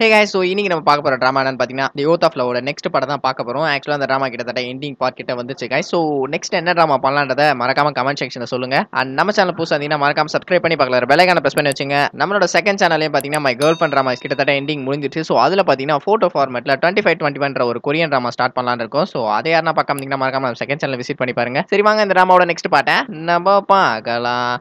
ஹே K so இன்னைக்கு நம்ம பார்க்க போகிற ட்ராமா என்னன்னு பார்த்தீங்கன்னா தி ஓத் ஆஃப் லவோட நெக்ஸ்ட் படம் தான் பார்க்க போகிறோம் ஆக்சுவலாக அந்த ட்ராமா கிட்டத்தட்ட எண்டிங் பார்ட் கிட்ட வந்துச்சு கை ஸோ நெக்ஸ்ட் என்ன ட்ராமா பண்ணலான்றத மறக்காம கமெண்ட் செக்ஷனில் சொல்லுங்கள் அண்ட் நம்ம சேனல் புதுசாக இருந்தீங்கன்னா மறக்காம சப்ஸ்கிரைப் பண்ணி பார்க்கல வேலைக்கான ப்ரெஸ் பண்ணி வச்சுங்க நம்மளோட செகண்ட் சேனலையும் பார்த்தீங்கன்னா மை கேர்ள் ஃப்ரெண்ட் ட்ராமா கிட்டத்தட்ட எண்டிங் முடிஞ்சிச்சு ஸோ அதில் பார்த்தீங்கன்னா ஃபோட்டோ ஃபார்மெட்டில் டுவெண்ட்டி ஃபைவ் டுவெண்ட்டி ஒன்ற ஒரு கொரியன் ட்ராமா ஸ்டார்ட் பண்ணலாம் இருக்கும் ஸோ அதை யாருன்னா பார்க்க மறக்காம நம்ம செகண்ட் சேனல் விசிட் பண்ணி பாருங்க சரி வாங்க இந்த ட்ராமாவோட நெக்ஸ்ட் பாட்டை நம்ம பார்க்கலாம்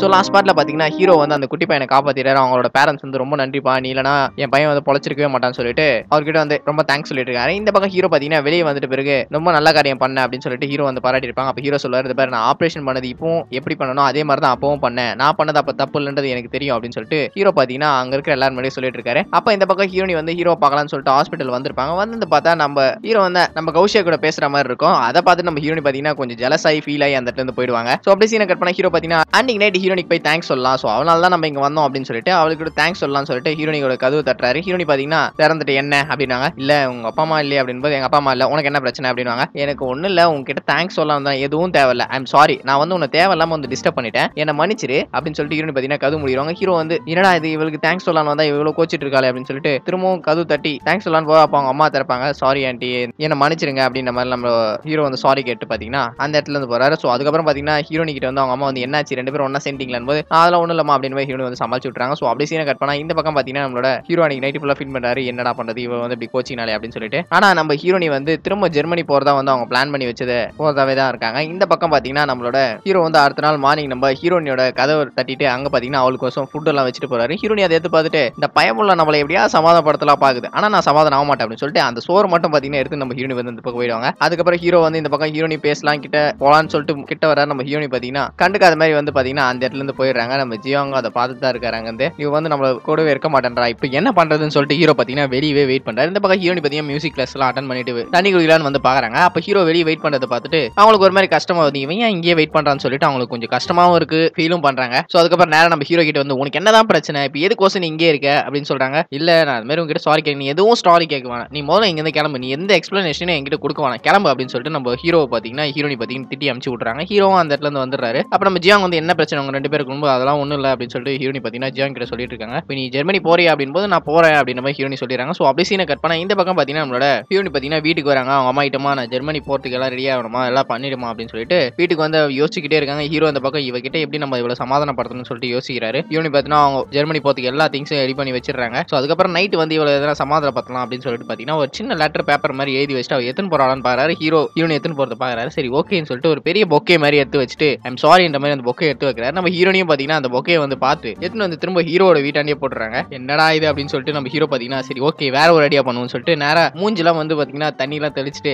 ஸோ லாஸ்ட் பார்ட்ல பாத்தீங்கன்னா ஹீரோ வந்து அந்த குட்டி பையனை காப்பாற்றிட்டாரு அவங்களோட பேரண்ட்ஸ் வந்து ரொம்ப நன்றிப்பா நீ இல்லனா என் பையன் வந்து பொழைச்சிருக்கவே மாட்டான்னு சொல்லிட்டு அவர்கிட்ட வந்து ரொம்ப தேங்க்ஸ் சொல்லிட்டு இருக்காரு இந்த பக்கம் ஹீரோ பாத்தீங்கன்னா வெளியே வந்துட்டு பிறகு ரொம்ப நல்ல காரியம் பண்ண அப்படின்னு சொல்லிட்டு ஹீரோ வந்து பாராட்டி இருப்பாங்க அப்போ ஹீரோ சொல்லுவார் இது நான் ஆப்ரேஷன் பண்ணது இப்போ எப்படி பண்ணணும் அதே மாதிரி தான் அப்பவும் பண்ணேன் நான் பண்ணது அப்போ தப்பு இல்லைன்றது எனக்கு தெரியும் அப்படின்னு சொல்லிட்டு ஹீரோ பாத்தீங்கன்னா அங்க இருக்கிற எல்லாரும் சொல்லிட்டு இருக்காரு அப்போ இந்த பக்கம் ஹீரோனி வந்து ஹீரோ பார்க்கலாம்னு சொல்லிட்டு ஹாஸ்பிட்டல் வந்திருப்பாங்க வந்து பார்த்தா நம்ம ஹீரோ வந்து நம்ம கௌஷிய கூட பேசுற மாதிரி இருக்கும் அதை பார்த்து நம்ம ஹீரோனி பார்த்தீங்கன்னா கொஞ்சம் ஜலசாயி ஃபீல் ஆகி அந்த இடத்துல போயிடுவாங்க ஸோ அப்படி சீனை கட் பண்ண ஹீரோ பார்த்தீங்கன்னா அன்னைக்கு நைட் ஹீரோ ஹீரோனிக்கு போய் தேங்க்ஸ் சொல்லலாம் ஸோ அவனால தான் நம்ம இங்கே வந்தோம் அப்படின்னு சொல்லிட்டு அவளுக்கு தேங்க்ஸ் சொல்லலாம்னு சொல்லிட்டு ஹீரோனிக்கோட கதவு தட்டுறாரு ஹீரோனி பார்த்தீங்கன்னா திறந்துட்டு என்ன அப்படின்னாங்க இல்லை உங்கள் அப்பா அம்மா இல்லையே அப்படின்போது எங்கள் அப்பா அம்மா இல்லை உனக்கு என்ன பிரச்சனை அப்படின்னாங்க எனக்கு ஒன்றும் இல்லை உங்ககிட்ட தேங்க்ஸ் சொல்லலாம் தான் எதுவும் தேவையில்ல ஐம் சாரி நான் வந்து உன்னை தேவையில்லாமல் வந்து டிஸ்டர்ப் பண்ணிட்டேன் என்னை மன்னிச்சிரு அப்படின்னு சொல்லிட்டு ஹீரோனி பார்த்தீங்கன்னா கதவு முடிவாங்க ஹீரோ வந்து என்னடா இது இவளுக்கு தேங்க்ஸ் சொல்லலாம் தான் இவ்வளோ கோச்சிட்டு இருக்காளே அப்படின்னு சொல்லிட்டு திரும்பவும் கதவு தட்டி தேங்க்ஸ் சொல்லலாம்னு போக அப்போ அவங்க அம்மா திறப்பாங்க சாரி ஆண்டி என்னை மன்னிச்சிருங்க அப்படின்ற மாதிரி நம்ம ஹீரோ வந்து சாரி கேட்டு பார்த்தீங்கன்னா அந்த இடத்துல இருந்து போறாரு ஸோ அதுக்கப்புறம் பார்த்தீங்கன்னா ஹீரோனி கிட்ட வந்து அவங்க அம்மா வந்து என்னாச்சு ரெண்டு பேரும் ஒன்றா சேர்ந்து எண்டிங்ல போது அதெல்லாம் ஒன்றும் இல்லாமல் அப்படின்னு ஹீரோ வந்து சமாளிச்சு விட்றாங்க ஸோ அப்படி சீனை கட் பண்ணா இந்த பக்கம் பார்த்தீங்கன்னா நம்மளோட ஹீரோ அன்னைக்கு நைட்டு ஃபுல்லாக ஃபின் பண்ணுறாரு என்னடா பண்ணுறது இவன் வந்து இப்படி கோச்சிங்னாலே அப்படின்னு சொல்லிட்டு ஆனால் நம்ம ஹீரோனி வந்து திரும்ப ஜெர்மனி போகிறதா வந்து அவங்க பிளான் பண்ணி வச்சது போகிறதாவே தான் இருக்காங்க இந்த பக்கம் பார்த்தீங்கன்னா நம்மளோட ஹீரோ வந்து அடுத்த நாள் மார்னிங் நம்ம ஹீரோனியோட கதவை தட்டிட்டு அங்கே பார்த்தீங்கன்னா அவளுக்கோசம் ஃபுட் எல்லாம் வச்சுட்டு போறாரு ஹீரோனி அதை எடுத்து பார்த்துட்டு இந்த பயமுள்ள நம்மளை எப்படியா சமாதானப்படுத்தலாம் பார்க்குது ஆனால் நான் சமாதானம் ஆக மாட்டேன் அப்படின்னு சொல்லிட்டு அந்த சோறு மட்டும் பார்த்தீங்கன்னா எடுத்து நம்ம ஹீரோனி வந்து இந்த பக்கம் போயிடுவாங்க அதுக்கப்புறம் ஹீரோ வந்து இந்த பக்கம் ஹீரோனி பேசலாம் கிட்ட போலான்னு சொல்லிட்டு கிட்ட வர நம்ம ஹீரோனி பார்த்தீங்கன்னா கண்டுக்காத மாதிரி வந்து பார்த்தீங்கன்னா அந்த இடத்துல இருந்து போயிடுறாங்க நம்ம ஜியோங்க அதை பார்த்து தான் இருக்காங்க அங்கேருந்து இவ வந்து நம்மள கூடவே இருக்க மாட்டேன்றா இப்போ என்ன பண்ணுறதுன்னு சொல்லிட்டு ஹீரோ பார்த்தீங்கன்னா வெளியே வெயிட் பண்றாரு இந்த பக்கம் ஹீரோனி பார்த்தீங்கன்னா மியூசிக் கிளாஸ்லாம் அட்டன் பண்ணிட்டு தனி குடிக்கலான்னு வந்து பாக்கிறாங்க அப்போ ஹீரோ வெளியே வெயிட் பண்றதை பார்த்துட்டு அவங்களுக்கு ஒரு மாதிரி கஷ்டமாக வந்து இவன் இங்கேயே வெயிட் பண்றான்னு சொல்லிட்டு அவங்களுக்கு கொஞ்சம் கஷ்டமாகவும் இருக்குது ஃபீலும் பண்ணுறாங்க ஸோ அதுக்கப்புறம் நேரம் நம்ம ஹீரோ கிட்ட வந்து உனக்கு என்னதான் பிரச்சனை இப்போ எதுக்கோசம் நீ இங்கே இருக்க அப்படின்னு சொல்றாங்க இல்லை நான் அது மாதிரி உங்ககிட்ட சாரி கேட்க நீ எதுவும் ஸ்டாரி கேட்க வேணாம் நீ முதல்ல இங்கேருந்து கிளம்பு நீ எந்த எக்ஸ்பிளனேஷனும் என்கிட்ட கொடுக்க வேணாம் கிளம்பு அப்படின்னு சொல்லிட்டு நம்ம ஹீரோ பார்த்தீங்கன்னா ஹீரோனி பார்த்தீங்கன்னா திட்டி அமுச்சு விட்றாங்க ஹீரோவும் அந்த இடத்துல இருந்து வந்துடுறாரு அப்ப நம்ம ஜியாங் வந்து என்ன பிரச்சனை ரெண்டு பேருக்கு ரொம்ப அதெல்லாம் ஒன்றும் இல்லை அப்படின்னு சொல்லிட்டு ஹீரோனி பார்த்தீங்கன்னா ஜியான் கிட்ட சொல்லிட்டு இருக்காங்க இப்போ நீ ஜெர்மனி போறியா போது நான் போறேன் அப்படின்ற மாதிரி ஹீரோனி சொல்லிடுறாங்க ஸோ அப்படி சீன கட் பண்ண இந்த பக்கம் பார்த்தீங்கன்னா நம்மளோட ஹீரோனி பார்த்தீங்கன்னா வீட்டுக்கு வராங்க அவங்க அம்மா கிட்டமா நான் ஜெர்மனி போகிறதுக்கு எல்லாம் ரெடி ஆகணுமா எல்லாம் பண்ணிடுமா அப்படின்னு சொல்லிட்டு வீட்டுக்கு வந்து யோசிச்சுக்கிட்டே இருக்காங்க ஹீரோ அந்த பக்கம் இவகிட்ட எப்படி நம்ம இவ்வளோ சமாதானப்படுத்தணும்னு சொல்லிட்டு யோசிக்கிறாரு ஹீரோனி பார்த்தீங்கன்னா அவங்க ஜெர்மனி போகிறதுக்கு எல்லா திங்ஸும் ரெடி பண்ணி வச்சிடுறாங்க ஸோ அதுக்கப்புறம் நைட்டு வந்து இவ்வளோ எதனா சமாதானப்படுத்தலாம் அப்படின்னு சொல்லிட்டு பார்த்தீங்கன்னா ஒரு சின்ன லெட்டர் பேப்பர் மாதிரி எழுதி வச்சுட்டு அவர் எத்தனை போறான்னு பாக்குறாரு ஹீரோ ஹீரோனி எத்தனை போகிறத பாக்குறாரு சரி ஓகேன்னு சொல்லிட்டு ஒரு பெரிய பொக்கே மாதிரி எடுத்து வச்சுட்டு ஐம் சாரின்ற மாதிரி அந்த பொக்கே எடுத்து வைக்கிறாரு நம்ம ஹீரோனையும் பார்த்தீங்கன்னா அந்த பொக்கையை வந்து பார்த்து எடுத்துன்னு வந்து திரும்ப ஹீரோட வீட்டாண்டே போட்டுறாங்க என்னடா இது அப்படின்னு சொல்லிட்டு நம்ம ஹீரோ பார்த்தீங்கன்னா சரி ஓகே வேற ஒரு ஐடியா பண்ணுவோம்னு சொல்லிட்டு நேராக மூஞ்சிலாம் வந்து பார்த்தீங்கன்னா தண்ணிலாம் தெளிச்சுட்டு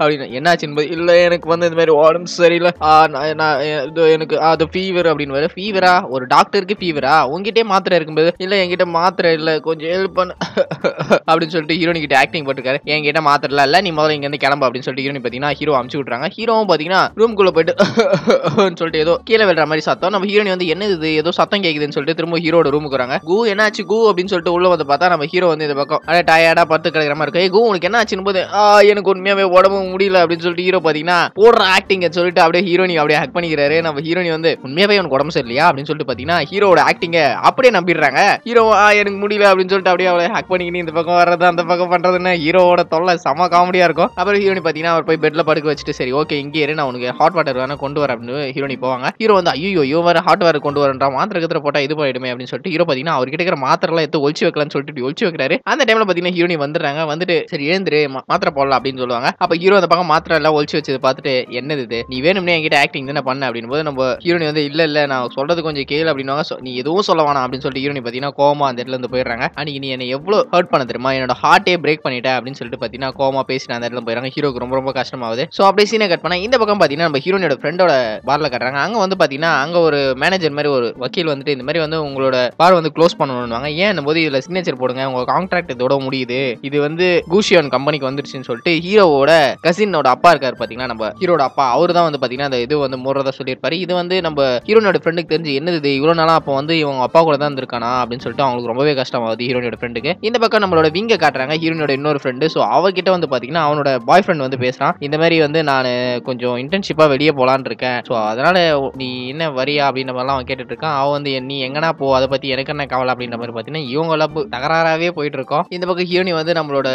அப்படின்னு என்னாச்சுன்னு இல்லை எனக்கு வந்து இந்த மாதிரி உடம்பு சரியில்லை நான் எனக்கு அது ஃபீவர் அப்படின்னு வர ஃபீவரா ஒரு டாக்டருக்கு ஃபீவரா உங்ககிட்டே மாத்திரை இருக்கும்போது இல்லை என்கிட்ட மாத்திரை இல்லை கொஞ்சம் ஹெல்ப் பண்ண அப்படின்னு சொல்லிட்டு கிட்ட ஆக்டிங் போட்டுருக்காரு என்கிட்ட மாத்திரலாம் இல்லை நீ முதல்ல இங்கேருந்து கிளம்பு அப்படின்னு சொல்லிட்டு ஹீரோனி பார்த்தீங்கன்னா ஹீரோ அமிச்சு விட்டுறாங்க ஹீரோவும் ரூம் ரூம்குள்ளே போயிட்டு சொல்லிட்டு ஏதோ கீழே விழுற மாதிரி சத்தம் நம்ம ஹீரோனி வந்து என்ன இது ஏதோ சத்தம் கேக்குதுன்னு சொல்லிட்டு திரும்ப ஹீரோட ரூமுக்கு வராங்க கு என்னாச்சு கூ அப்படின்னு சொல்லிட்டு உள்ள வந்து பார்த்தா நம்ம ஹீரோ வந்து இந்த பக்கம் அட டயர்டா பத்து கிடைக்கிற மாதிரி இருக்கு கு உனக்கு என்ன ஆச்சுன்னு போது எனக்கு உண்மையாவே உடம்பு முடியல அப்படின்னு சொல்லிட்டு ஹீரோ பாத்தீங்கன்னா போடுற ஆக்டிங் சொல்லிட்டு அப்படியே ஹீரோனி அப்படியே ஹக் பண்ணிக்கிறாரு நம்ம ஹீரோனி வந்து உண்மையாவே உனக்கு உடம்பு சரியில்லையா அப்படின்னு சொல்லிட்டு பாத்தீங்கன்னா ஹீரோட ஆக்டிங்க அப்படியே நம்பிடுறாங்க ஹீரோ ஆ எனக்கு முடியல அப்படின்னு சொல்லிட்டு அப்படியே அவளை ஹக் பண்ணிக்கினு இந்த பக்கம் வர்றது அந்த பக்கம் பண்றதுன்னா ஹீரோட தொல்லை செம காமெடியா இருக்கும் அப்புறம் ஹீரோனி பாத்தீங்கன்னா அவர் போய் பெட்ல படுக்க வச்சுட்டு சரி ஓகே இங்கே நான் உனக்கு ஹாட் வாட்டர் வேணா கொண்டு வர அப்படின்னு ஹீரோனி பண்ணி போவாங்க ஹீரோ வந்து ஐயோ இவன் ஹார்ட் ஹார்ட்வேர் கொண்டு வரன்றா மாத்திரை கத்திர போட்டால் இது பண்ணிடுமே அப்படின்னு சொல்லிட்டு ஹீரோ பார்த்தீங்கன்னா அவர் மாத்திரை எல்லாம் எடுத்து ஒழிச்சு வைக்கலாம்னு சொல்லிட்டு ஒழிச்சு வைக்கிறாரு அந்த டைமில் பார்த்தீங்கன்னா ஹீரோனி வந்துடுறாங்க வந்துட்டு சரி எழுந்துரு மாத்திரை போடலாம் அப்படின்னு சொல்லுவாங்க அப்போ ஹீரோ அந்த பக்கம் மாத்திரை எல்லாம் ஒழிச்சு வச்சது பார்த்துட்டு என்னது இது நீ வேணும்னே என்கிட்ட ஆக்டிங் தானே பண்ண அப்படின்னு போது நம்ம ஹீரோனி வந்து இல்லை இல்லை நான் சொல்றது கொஞ்சம் கேள் அப்படின்னாங்க நீ எதுவும் சொல்ல வேணாம் அப்படின்னு சொல்லிட்டு ஹீரோனி பார்த்தீங்கன்னா கோமா அந்த இடத்துல இருந்து போயிடுறாங்க அன்னைக்கு நீ என்ன எவ்வளோ ஹர்ட் பண்ண தெரியுமா என்னோட ஹார்ட்டே பிரேக் பண்ணிட்டே அப்படின்னு சொல்லிட்டு பார்த்தீங்கன்னா கோமா பேசி அந்த இடத்துல போயிடுறாங்க ஹீரோக்கு ரொம்ப ரொம்ப கஷ்டமாவது ஸோ அப்படியே சீனை கட் பண்ணா இந்த பக்கம் பார்த்தீங்கன்னா நம்ம ஹீரோனியோட ஃப்ரெண்டோட பார்ல கட்டுறாங்க காட்டுறாங்க அங்கே வந்து பார்த்தீங்கன்னா அங்கே ஒரு மேனேஜர் மாதிரி ஒரு வக்கீல் வந்துட்டு இந்த மாதிரி வந்து உங்களோட பார் வந்து க்ளோஸ் பண்ணணும்வாங்க ஏன் போது இதில் சிக்னேச்சர் போடுங்க உங்கள் கான்ட்ராக்ட் இதோட முடியுது இது வந்து கூஷியான் கம்பெனிக்கு வந்துருச்சுன்னு சொல்லிட்டு ஹீரோவோட கசினோட அப்பா இருக்கார் பார்த்தீங்கன்னா நம்ம ஹீரோட அப்பா அவர் தான் வந்து பார்த்தீங்கன்னா அந்த இது வந்து முறதா சொல்லியிருப்பாரு இது வந்து நம்ம ஹீரோனோட ஃப்ரெண்டுக்கு தெரிஞ்சு என்னது இது இவ்வளோ நாளாக அப்போ வந்து இவங்க அப்பா கூட தான் இருந்திருக்கானா அப்படின்னு சொல்லிட்டு அவங்களுக்கு ரொம்பவே கஷ்டமாகுது ஹீரோனோட ஃப்ரெண்டுக்கு இந்த பக்கம் நம்மளோட விங்க காட்டுறாங்க ஹீரோனோட இன்னொரு ஃப்ரெண்டு ஸோ அவகிட்ட வந்து பார்த்தீங்கன்னா அவனோட பாய் ஃப்ரெண்ட் வந்து பேசுகிறான் இந்த மாதிரி வந்து நான் கொஞ்சம் இன்டர்ன்ஷிப்பாக வெளியே போகலான் இருக்கேன் ஸோ அதனால் அதனால் நீ என்ன வரியா அப்படின்ற மாதிரிலாம் அவன் இருக்கான் அவன் வந்து நீ எங்கன்னா போ அதை பத்தி எனக்கு என்ன கவலை அப்படின்ற மாதிரி பார்த்தீங்கன்னா இவங்கள தகராறாவே போயிட்டு இருக்கோம் இந்த பக்கம் ஹியோனி வந்து நம்மளோட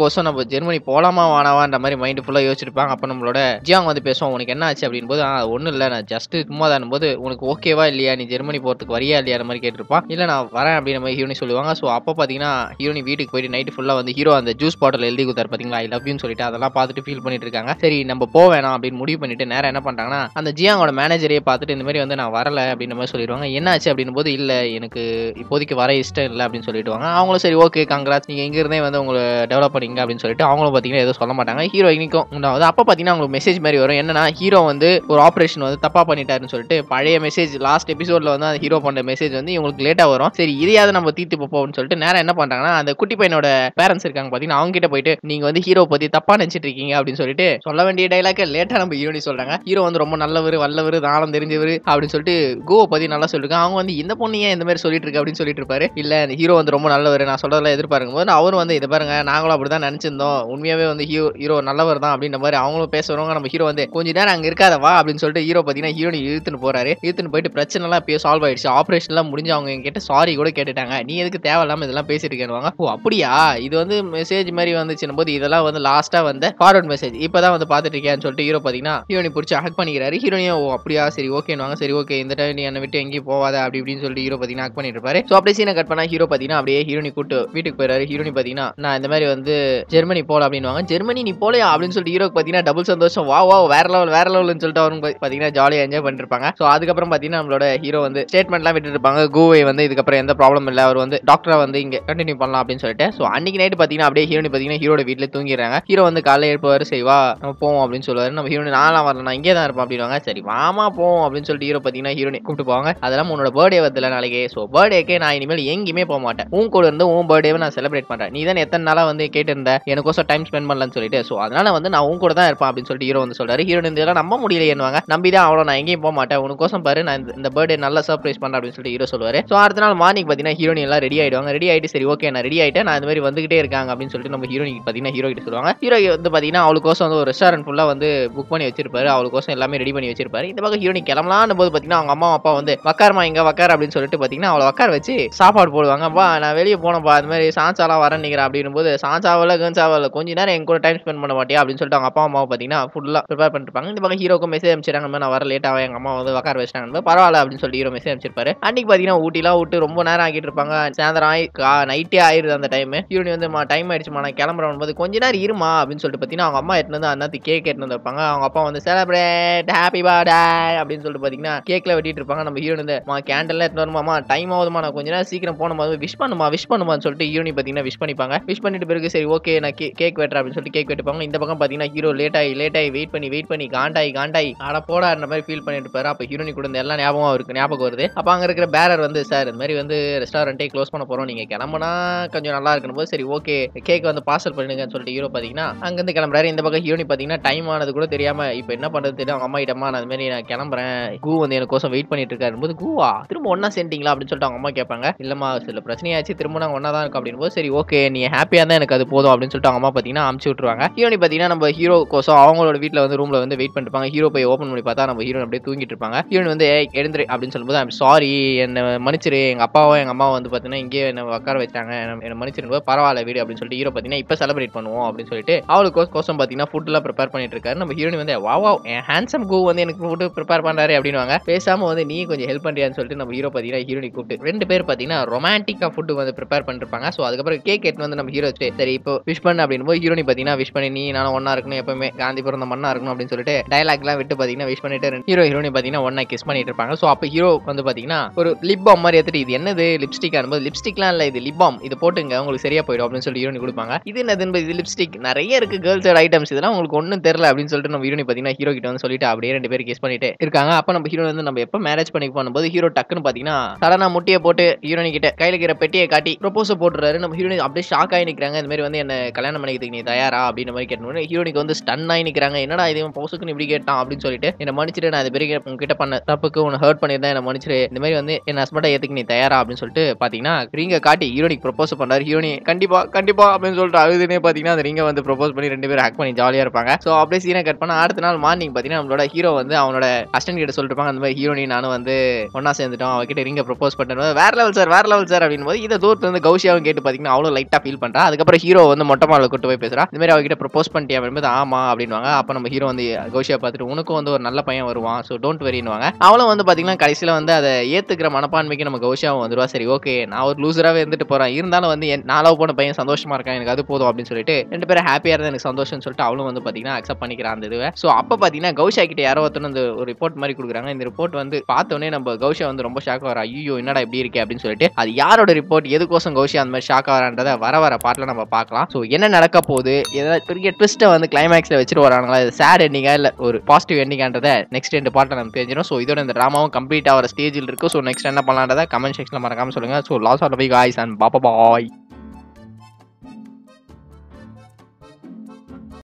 கோசம் நம்ம ஜெர்மனி போலாமா வானாவான்ற மாதிரி மைண்ட் ஃபுல்லா யோசிச்சிருப்பாங்க அப்ப நம்மளோட ஜியாங் வந்து பேசுவோம் உனக்கு என்ன ஆச்சு அப்படின்னு போது ஒண்ணு இல்ல நான் ஜஸ்ட் சும்மா தான் போது உனக்கு ஓகேவா இல்லையா நீ ஜெர்மனி போறதுக்கு வரியா இல்லையா மாதிரி கேட்டிருப்பான் இல்ல நான் வரேன் அப்படின்ற மாதிரி ஹியோனி சொல்லுவாங்க சோ அப்ப பாத்தீங்கன்னா ஹியோனி வீட்டுக்கு போயிட்டு நைட்டு ஃபுல்லா வந்து ஹீரோ அந்த ஜூஸ் பாட்டில் எழுதி கொடுத்தாரு பாத்தீங்களா ஐ யூன்னு சொல்லிட்டு அதெல்லாம் பார்த்துட்டு ஃபீல் பண்ணிட்டு இருக்காங்க சரி நம்ம போவேணாம் அப்படின்னு முடிவு பண்ணிட்டு நேரம் என்ன பண்றாங்கன்னா அந்த ஜியாங் அவங்களோட மேனேஜரையே பார்த்துட்டு இந்த மாதிரி வந்து நான் வரல அப்படின்ற மாதிரி சொல்லிடுவாங்க என்னாச்சு அப்படின்னும் போது இல்லை எனக்கு இப்போதைக்கு வர இஷ்டம் இல்லை அப்படின்னு சொல்லிடுவாங்க அவங்களும் சரி ஓகே கங்க்ராட்ஸ் நீங்கள் எங்கேருந்தே வந்து உங்களை டெவலப் பண்ணிங்க அப்படின்னு சொல்லிட்டு அவங்களும் பார்த்தீங்கன்னா எதுவும் சொல்ல மாட்டாங்க ஹீரோ இன்னைக்கும் உண்டாவது அப்போ பார்த்தீங்கன்னா அவங்களுக்கு மெசேஜ் மாதிரி வரும் என்னன்னா ஹீரோ வந்து ஒரு ஆப்ரேஷன் வந்து தப்பாக பண்ணிட்டாருன்னு சொல்லிட்டு பழைய மெசேஜ் லாஸ்ட் எபிசோடில் வந்து அந்த ஹீரோ பண்ண மெசேஜ் வந்து இவங்களுக்கு லேட்டாக வரும் சரி இதையாவது நம்ம தீர்த்து போப்போம்னு சொல்லிட்டு நேரம் என்ன பண்ணுறாங்கன்னா அந்த குட்டி பையனோட பேரண்ட்ஸ் இருக்காங்க பார்த்தீங்கன்னா அவங்க கிட்ட போயிட்டு நீங்கள் வந்து ஹீரோ பற்றி தப்பாக நினச்சிட்டு இருக்கீங்க அப்படின்னு சொல்லிட்டு சொல்ல வேண்டிய டைலாக்கை லேட்டாக நம்ம ஹீரோனி சொல்கிறாங்க ஹீரோ வந்து ரொம்ப நல்லவர் வல்லவர் தானம் தெரிஞ்சவர் அப்படின்னு சொல்லிட்டு கோவை பத்தி நல்லா சொல்லியிருக்காங்க அவங்க வந்து இந்த பொண்ணு ஏன் இந்த மாதிரி சொல்லிட்டு இருக்கு அப்படின்னு சொல்லிட்டு இருப்பாரு இல்ல ஹீரோ வந்து ரொம்ப நல்லவர் நான் சொல்றதெல்லாம் எதிர்பார்க்கும் போது அவரும் வந்து இதை பாருங்க நாங்களும் அப்படிதான் நினைச்சிருந்தோம் உண்மையாவே வந்து ஹீரோ ஹீரோ நல்லவர் தான் அப்படின்ற மாதிரி அவங்களும் பேசுறவங்க நம்ம ஹீரோ வந்து கொஞ்ச நேரம் அங்க இருக்காதவா அப்படின்னு சொல்லிட்டு ஹீரோ பாத்தீங்கன்னா ஹீரோனி இழுத்துன்னு போறாரு இழுத்துன்னு போயிட்டு பிரச்சனை எல்லாம் சால்வ் ஆயிடுச்சு ஆப்ரேஷன் எல்லாம் முடிஞ்சு அவங்க கிட்ட சாரி கூட கேட்டுட்டாங்க நீ எதுக்கு தேவையில்லாம இதெல்லாம் பேசிட்டு இருக்கேன்னு ஓ அப்படியா இது வந்து மெசேஜ் மாதிரி வந்துச்சுன்னு போது இதெல்லாம் வந்து லாஸ்டா வந்த ஃபார்வர்ட் மெசேஜ் இப்பதான் வந்து பாத்துட்டு இருக்கேன்னு சொல்லிட்டு ஹீரோ பாத்தீங்கன்னா ஹீரோனி பிடிச்சி ஹக் பண்ணிக்கிறாரு ஹீரோனியை ஓ அப்படியா சரி வாங்க சரி ஓகே இந்த டைம் நீ என்னை விட்டு எங்கேயும் போவாத அப்படி இப்படின்னு சொல்லி ஹீரோ பார்த்தீங்கன்னா அக் பண்ணிட்டு இருப்பாரு ஸோ அப்படியே சீனை கட் பண்ணா ஹீரோ பார்த்தீங்கன்னா அப்படியே ஹீரோனி கூட்டு வீட்டுக்கு போயிடாரு ஹீரோனி பார்த்தீங்கன்னா நான் இந்த மாதிரி வந்து ஜெர்மனி போல வாங்க ஜெர்மனி நீ போலயா அப்படின்னு சொல்லிட்டு ஹீரோக்கு பார்த்தீங்கன்னா டபுள் சந்தோஷம் வா வா வேற லெவல் வேற லெவல்னு சொல்லிட்டு அவரும் பார்த்தீங்கன்னா ஜாலியாக என்ஜாய் பண்ணிருப்பாங்க ஸோ அதுக்கப்புறம் பார்த்தீங்கன்னா நம்மளோட ஹீரோ வந்து ஸ்டேட்மெண்ட்லாம் விட்டுருப்பாங்க இருப்பாங்க கூவை வந்து இதுக்கப்புறம் எந்த ப்ராப்ளம் இல்லை அவர் வந்து டாக்டரை வந்து இங்கே கண்டினியூ பண்ணலாம் அப்படின்னு சொல்லிட்டு ஸோ அன்னைக்கு நைட் பார்த்தீங்கன்னா அப்படியே ஹீரோனி பார்த்தீங்கன்னா ஹீரோட வீட்டில் தூங்கிடுறாங்க ஹீரோ வந்து காலையில் எழுப்புவார் செய்வா நம்ம போவோம் அப்படின்னு சொல்லுவார் நம்ம ஹீரோனி நானும் வரல நான் இங்கே தான் இருப்போம் அப்படின்வாங்க சரி வாமா போவோம் அப்படின்னு சொல்லிட்டு ஹீரோ பார்த்தீங்கன்னா ஹீரோனி கூப்பிட்டு போவாங்க அதெல்லாம் உன்னோட பர்த்டே வருதுல நாளைக்கு ஸோ பர்த்டேக்கே நான் இனிமேல் எங்கேயுமே போக மாட்டேன் உன் கூட இருந்து உன் பர்த்டேவை நான் செலிப்ரேட் பண்ணுறேன் நீ தான் எத்தனை நாளாக வந்து கேட்டிருந்த எனக்கோசம் டைம் ஸ்பெண்ட் பண்ணலான்னு சொல்லிட்டு ஸோ அதனால வந்து நான் உன் கூட தான் இருப்பேன் அப்படின்னு சொல்லிட்டு ஹீரோ வந்து சொல்றாரு ஹீரோன் இதெல்லாம் நம்ப முடியல என்னவாங்க நம்பி தான் அவ்வளோ நான் எங்கேயும் போக மாட்டேன் உனக்கோசம் பாரு நான் இந்த பர்த்டே நல்லா சர்ப்ரைஸ் பண்ண அப்படின்னு சொல்லிட்டு ஹீரோ சொல்லுவார் ஸோ அடுத்த நாள் மார்னிங் பார்த்தீங்கன்னா ஹீரோனி எல்லாம் ரெடி ஆயிடுவாங்க ரெடி ஆயிட்டு சரி ஓகே நான் ரெடி ஆயிட்டேன் நான் இந்த மாதிரி வந்துகிட்டே இருக்காங்க அப்படின்னு சொல்லிட்டு நம்ம ஹீரோனிக்கு பார்த்தீங்கன்னா ஹீரோ கிட்ட சொல்லுவாங்க ஹீரோ வந்து பார்த்தீங்கன்னா அவளுக்கோசம் வந்து ஒரு ரெஸ்டாரண்ட் ஃபுல்லாக வந்து புக் பண்ணி வச்சிருப்பாரு அவளுக்கோசம் எல்லாமே ரெடி பண்ணி வச்சிருப்பாரு இருப்பாரு இந்த பக்கம் ஹீரோனி கிளம்பலான்னு போது பார்த்தீங்கன்னா அவங்க அம்மா அப்பா வந்து வக்காரமா இங்க வக்கார அப்படின்னு சொல்லிட்டு பார்த்தீங்கன்னா அவளை உட்கார வச்சு சாப்பாடு போடுவாங்க அப்பா நான் வெளியே போனப்பா அது மாதிரி சாஞ்சாலாம் வரேன் நிற்கிறேன் அப்படின்னு போது சாஞ்சாவில் கஞ்சாவில் கொஞ்ச நேரம் எங்க கூட டைம் ஸ்பெண்ட் பண்ண மாட்டியா அப்படின்னு சொல்லிட்டு அவங்க அப்பா அம்மாவை பார்த்தீங்கன்னா ஃபுல்லாக ப்ரிப்பேர் பண்ணிருப்பாங்க இந்த பக்கம் ஹீரோக்கு மெசேஜ் அனுப்பிச்சிருக்காங்க நான் வர லேட்டாக எங்கள் அம்மா வந்து உட்கார வச்சிட்டாங்க பரவாயில்ல அப்படின்னு சொல்லி ஹீரோ மெசேஜ் அமைச்சிருப்பாரு அன்னைக்கு பார்த்தீங்கன்னா ஊட்டிலாம் விட்டு ரொம்ப நேரம் ஆகிட்டு இருப்பாங்க சாயந்தரம் ஆகி நைட்டே ஆயிருது அந்த டைம் ஹீரோனி வந்து டைம் ஆயிடுச்சுமா நான் கிளம்புறவன் போது கொஞ்ச நேரம் இருமா அப்படின்னு சொல்லிட்டு பார்த்தீங்கன்னா அவங்க அம்மா எட்டுனது அந்த கேக் எட்டுனது வைப்பாங்க அவங்க அப்பா வந்து செலப்ரேட் ஹாப்பி பா டா அப்படின்னு சொல்லிட்டு பார்த்தீங்கன்னா கேக்கில் வெட்டிட்டு இருப்பாங்க நம்ம ஹீரோனு மா கேண்டல் எடுத்து வருமாமா டைம் ஆகுதுமா நான் கொஞ்ச நேரம் சீக்கிரம் போன மாதிரி விஷ் பண்ணுமா விஷ் பண்ணுமான்னு சொல்லிட்டு ஹீரோனி பார்த்தீங்கன்னா விஷ் பண்ணிப்பாங்க விஷ் பண்ணிட்டு பிறகு சரி ஓகே நான் கே கேக் வெட்டுறேன் அப்படின்னு சொல்லிட்டு கேக் வெட்டுப்பாங்க இந்த பக்கம் பார்த்தீங்கன்னா ஹீரோ லேட் ஆகி லேட் ஆகி வெயிட் பண்ணி வெயிட் பண்ணி காண்டாய் காண்டாய் ஆட போடா போடாடுற மாதிரி ஃபீல் பண்ணிட்டு இருப்பாரு அப்போ ஹீரோனி கூட எல்லாம் ஞாபகம் இருக்கு ஞாபகம் வருது அப்போ அங்கே இருக்கிற பேரர் வந்து சார் இந்த மாதிரி வந்து ரெஸ்டாரண்ட்டே க்ளோஸ் பண்ண போகிறோம் நீங்கள் கிளம்புனா கொஞ்சம் நல்லா இருக்கணும் போது சரி ஓகே கேக் வந்து பார்சல் பண்ணிடுங்கன்னு சொல்லிட்டு ஹீரோ பார்த்தீங்கன்னா அங்கேருந்து கிளம்புறாரு இந்த பக்கம் ஹீரோனி பார்த்தீங்கன்னா டைம் ஆனது கூட தெரியாமல் இப்போ என்ன பண்ணுறது தெரியும் அவங்க அம்மா கிட்டமா நான் மாதிரி நான் கிளம்புறேன் கூ வந்து எனக்கோசம் வெயிட் பண்ணிட்டு இருக்காரு போது கூவா திரும்ப ஒன்னா சேர்ந்தீங்களா அப்படின்னு சொல்லிட்டு அவங்க அம்மா கேட்பாங்க இல்லம்மா சில பிரச்சனையாச்சு திரும்ப நாங்கள் ஒன்னா தான் இருக்கும் அப்படின்னு போது சரி ஓகே நீ ஹாப்பியாக தான் எனக்கு அது போதும் அப்படின்னு சொல்லிட்டு அவங்க அம்மா பார்த்தீங்கன்னா அமுச்சு விட்டுருவாங்க ஹீரோனி பார்த்தீங்கன்னா நம்ம ஹீரோ கோசம் அவங்களோட வீட்டில் வந்து ரூமில் வந்து வெயிட் பண்ணிருப்பாங்க ஹீரோ போய் ஓப்பன் பண்ணி பார்த்தா நம்ம ஹீரோன் அப்படியே தூங்கிட்டு இருப்பாங்க ஹீரோன் வந்து எழுந்துரு அப்படின்னு சொல்லும்போது ஐம் சாரி என்ன மன்னிச்சிரு எங்கள் அப்பாவும் எங்கள் அம்மாவும் வந்து பார்த்தீங்கன்னா இங்கேயே என்ன உட்கார வச்சாங்க என்ன மன்னிச்சிருக்கும் பரவாயில்ல வீடு அப்படின்னு சொல்லிட்டு ஹீரோ பார்த்தீங்கன்னா இப்போ செலிப்ரேட் பண்ணுவோம் அப்படின்னு சொல்லிட்டு அவளுக்கு கோசம் பார்த்தீங்கன்னா ஃபுட்லாம் ப்ரிப்பேர் பண்ணிட்டு இருக்காரு நம்ம ஹீரோனி வந்து வா என் ஹேண்ட்ஸம் கூ வந்து எனக்கு கூப்பிட்டு ப்ரிப்பேர் பண்ணுறாரு அப்படின்வாங்க பேசாமல் வந்து நீ கொஞ்சம் ஹெல்ப் பண்ணுறியான்னு சொல்லிட்டு நம்ம ஹீரோ பார்த்தீங்கன்னா ஹீரோனி கூப்பிட்டு ரெண்டு பேர் பார்த்தீங்கன்னா ரொமான்டிக்காக ஃபுட் வந்து ப்ரிப்பேர் பண்ணிருப்பாங்க ஸோ அதுக்கப்புறம் கேக் எட்டு வந்து நம்ம ஹீரோ வச்சு சரி இப்போ விஷ் பண்ண அப்படின்னு போய் ஹீரோனி பார்த்தீங்கன்னா விஷ் பண்ணி நீ நானும் ஒன்றா இருக்கணும் எப்பவுமே காந்தி பிறந்த மண்ணா இருக்கணும் அப்படின்னு சொல்லிட்டு டயலாக்லாம் விட்டு பார்த்தீங்கன்னா விஷ் பண்ணிட்டு ஹீரோ ஹீரோனி பார்த்தீங்கன்னா ஒன்றா கிஸ் பண்ணிட்டு இருப்பாங்க ஸோ அப்போ ஹீரோ வந்து பார்த்தீங்கன்னா ஒரு லிப் பாம் மாதிரி எடுத்துட்டு இது என்னது லிப்ஸ்டிக் ஆனும்போது லிப்ஸ்டிக்லாம் இல்லை இது லிப் பாம் இது போட்டுங்க உங்களுக்கு சரியாக போயிடும் அப்படின்னு சொல்லி ஹீரோனி கொடுப்பாங்க இது என்னது இது லிப்ஸ்டிக் நிறைய இருக்குது கேர்ள்ஸோட ஐட்டம்ஸ் இதெல்லாம் உங்களுக்கு ஒன்றும் தெரியல அப்படின்னு சொல்லிட்டு நம்ம ஹீரோனி பார்த்தீங்கன்னா ஹீரோ கிட்ட வந்து சொல்லிட்டு அப்படியே ரெண்டு பேர் கெஸ் பண்ணிட்டு இருக்காங்க அப்போ நம்ம ஹீரோ வந்து நம்ம எப்போ மேரேஜ் பண்ணி பண்ணும்போது ஹீரோ டக்குன்னு பார்த்தீங்கன்னா சடனா முட்டியை போட்டு ஹீரோனி கிட்ட கையில் இருக்கிற பெட்டியை காட்டி ப்ரொபோஸ் போட்டுறாரு நம்ம ஹீரோனி அப்படியே ஷாக் ஆகி நிற்கிறாங்க இந்த மாதிரி வந்து என்ன கல்யாணம் பண்ணிக்கிறதுக்கு நீ தயாரா அப்படின்னு மாதிரி கேட்டோம்னா ஹீரோனிக்கு வந்து ஸ்டன் ஆகி நிற்கிறாங்க என்னடா இது போசுக்குன்னு இப்படி கேட்டான் அப்படின்னு சொல்லிட்டு என்ன மன்னிச்சிட்டு நான் இது பெரிய உங்ககிட்ட பண்ண தப்புக்கு உன்னை ஹர்ட் பண்ணியிருந்தேன் என்ன மன்னிச்சிரு இந்த மாதிரி வந்து என் ஹஸ்பண்டை ஏற்றுக்கு நீ தயாரா அப்படின்னு சொல்லிட்டு பார்த்தீங்கன்னா ரீங்க காட்டி ஹீரோனிக்கு ப்ரொபோஸ் பண்ணாரு ஹீரோனி கண்டிப்பா கண்டிப்பா அப்படின்னு சொல்லிட்டு அழுதுனே பார்த்தீங்கன்னா அந்த ரீங்க வந்து ப்ரொபோஸ் பண்ணி ரெண்டு பேரும் ஹேக் பண்ணி ஜாலியாக இருப்பாங்க ஸோ அப்படியே சீனை கட் பண்ணா அடுத்த நாள் மார்னிங் பார்த்தீங்கன்னா நம்மளோட ஹீரோ வந்து அவனோட அஸ்டன் கிட்ட சொல்லிருப்பாங்க அந்த மாதிரி ஹீரோனி நானும் வந்து ஒன்னா சேர்ந்துட்டோம் அவகிட்ட ரிங்க ப்ரொபோஸ் பண்ணுறது வேற லெவல் சார் வேற லெவல் சார் அப்படின்னு போது இதை தூரத்துல இருந்து கௌஷியாவும் கேட்டு பாத்தீங்கன்னா அவ்வளோ லைட்டா ஃபீல் பண்றா அதுக்கப்புறம் ஹீரோ வந்து மொட்டை மாலை கூட்டு போய் பேசுறான் இந்த மாதிரி அவகிட்ட ப்ரொபோஸ் பண்ணிட்டே அப்படின்போது ஆமா அப்படின்வாங்க அப்போ நம்ம ஹீரோ வந்து கௌஷியா பார்த்துட்டு உனக்கும் வந்து ஒரு நல்ல பையன் வருவான் ஸோ டோன்ட் வெரின்வாங்க அவளும் வந்து பாத்தீங்கன்னா கடைசியில் வந்து அதை ஏத்துக்கிற மனப்பான்மைக்கு நம்ம கௌஷியாவும் வந்துருவா சரி ஓகே நான் ஒரு லூசராகவே இருந்துட்டு போறேன் இருந்தாலும் வந்து என் நாலாவ போன பையன் சந்தோஷமா இருக்கான் எனக்கு அது போதும் அப்படின்னு சொல்லிட்டு ரெண்டு பேரும் ஹாப்பியா இருந்தா எனக்கு சந்தோஷம்னு சொல்லிட்டு அவளும் வந்து பாத்தீங்கன்னா அக்செப்ட் பண்ணிக்கிறான் அந்த இதுவை ஸோ அப்போ பாத்தீங்கன்னா கௌஷா கிட்ட யாரோ ஒருத்தர் ரிப்போர்ட்னு வந்து ஒரு ரிப்போர்ட் மாதிரி கொடுக்குறாங்க இந்த ரிப்போர்ட் வந்து பார்த்தோன்னே நம்ம கௌஷா வந்து ரொம்ப ஷாக் ஆகிறா ஐயோ என்னடா இப்படி இருக்கே அப்படின்னு சொல்லிட்டு அது யாரோட ரிப்போர்ட் எதுக்கோசம் கௌஷா அந்த மாதிரி ஷாக் ஆகிறான்றத வர வர பாட்டில் நம்ம பார்க்கலாம் ஸோ என்ன நடக்க போகுது ஏதாவது பெரிய ட்விஸ்ட்டை வந்து கிளைமேக்ஸில் வச்சுட்டு வராங்களா இது சேட் எண்டிங்கா இல்லை ஒரு பாசிட்டிவ் எண்டிங்கான்றத நெக்ஸ்ட் ரெண்டு பாட்டில் நம்ம தெரிஞ்சிடும் ஸோ இதோட இந்த ட்ராமாவும் கம்ப்ளீட் ஆகிற ஸ்டேஜில் இருக்கும் ஸோ நெக்ஸ்ட் என்ன பண்ணலான்றதை கமெண்ட் செக்ஷனில் மறக்காமல் சொல்லுங்கள் so lots of boys and பாப்பா பாய்